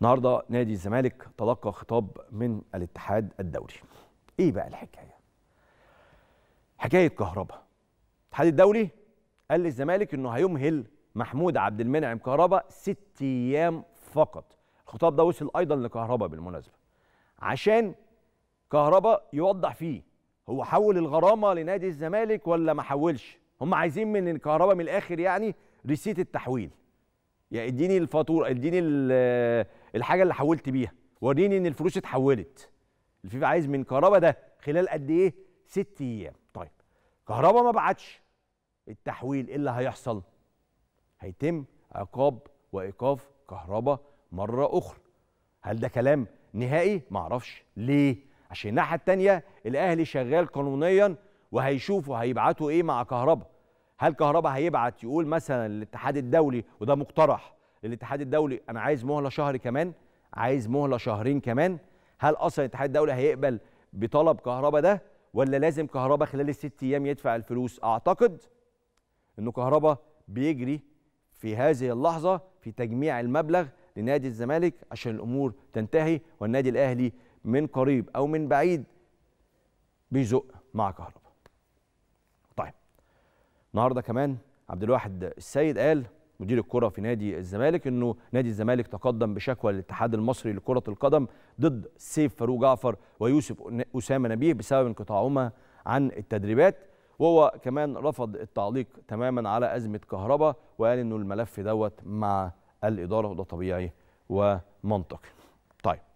النهارده نادي الزمالك تلقى خطاب من الاتحاد الدولي ايه بقى الحكايه حكايه كهرباء الاتحاد الدولي قال للزمالك انه هيمهل محمود عبد المنعم كهرباء ست ايام فقط الخطاب ده وصل ايضا لكهرباء بالمناسبه عشان كهرباء يوضح فيه هو حول الغرامه لنادي الزمالك ولا ما حولش هم عايزين من الكهرباء من الاخر يعني ريسيت التحويل يعني اديني الفاتوره اديني الحاجه اللي حولت بيها وريني ان الفلوس اتحولت الفيفا عايز من كهربا ده خلال قد ايه ست ايام طيب كهربا ما بعتش التحويل ايه اللي هيحصل هيتم عقاب وايقاف كهربا مره اخرى هل ده كلام نهائي ما اعرفش ليه عشان الناحيه الثانيه الاهلي شغال قانونيا وهيشوفوا هيبعتوا ايه مع كهربا هل كهربا هيبعت يقول مثلا للاتحاد الدولي وده مقترح للاتحاد الدولي انا عايز مهله شهر كمان عايز مهله شهرين كمان هل اصلا الاتحاد الدولي هيقبل بطلب كهربا ده ولا لازم كهربا خلال الست ايام يدفع الفلوس اعتقد انه كهربا بيجري في هذه اللحظه في تجميع المبلغ لنادي الزمالك عشان الامور تنتهي والنادي الاهلي من قريب او من بعيد بيزق مع كهربا النهارده كمان عبد الواحد السيد قال مدير الكره في نادي الزمالك انه نادي الزمالك تقدم بشكوى للاتحاد المصري لكره القدم ضد سيف فاروق جعفر ويوسف اسامه نبيه بسبب انقطاعهما عن التدريبات وهو كمان رفض التعليق تماما على ازمه كهرباء وقال انه الملف دوت مع الاداره وده طبيعي ومنطقي. طيب